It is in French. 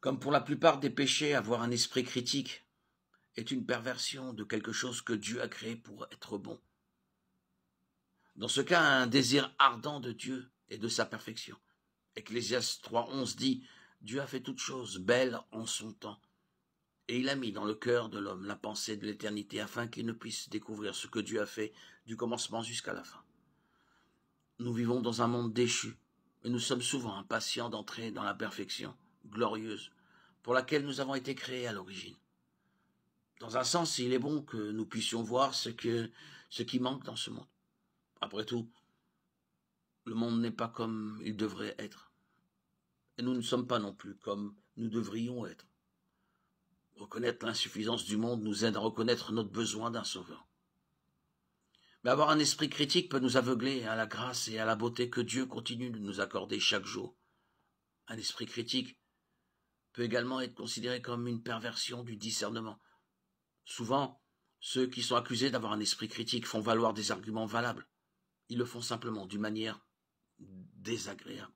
Comme pour la plupart des péchés, avoir un esprit critique est une perversion de quelque chose que Dieu a créé pour être bon. Dans ce cas, un désir ardent de Dieu et de sa perfection. Ecclésiaste 3.11 dit Dieu a fait toutes choses belles en son temps, et il a mis dans le cœur de l'homme la pensée de l'éternité afin qu'il ne puisse découvrir ce que Dieu a fait du commencement jusqu'à la fin. Nous vivons dans un monde déchu, et nous sommes souvent impatients d'entrer dans la perfection glorieuse pour laquelle nous avons été créés à l'origine. Dans un sens, il est bon que nous puissions voir ce, que, ce qui manque dans ce monde. Après tout, le monde n'est pas comme il devrait être. Et nous ne sommes pas non plus comme nous devrions être. Reconnaître l'insuffisance du monde nous aide à reconnaître notre besoin d'un sauveur. Mais avoir un esprit critique peut nous aveugler à la grâce et à la beauté que Dieu continue de nous accorder chaque jour. Un esprit critique peut également être considéré comme une perversion du discernement. Souvent, ceux qui sont accusés d'avoir un esprit critique font valoir des arguments valables. Ils le font simplement d'une manière désagréable.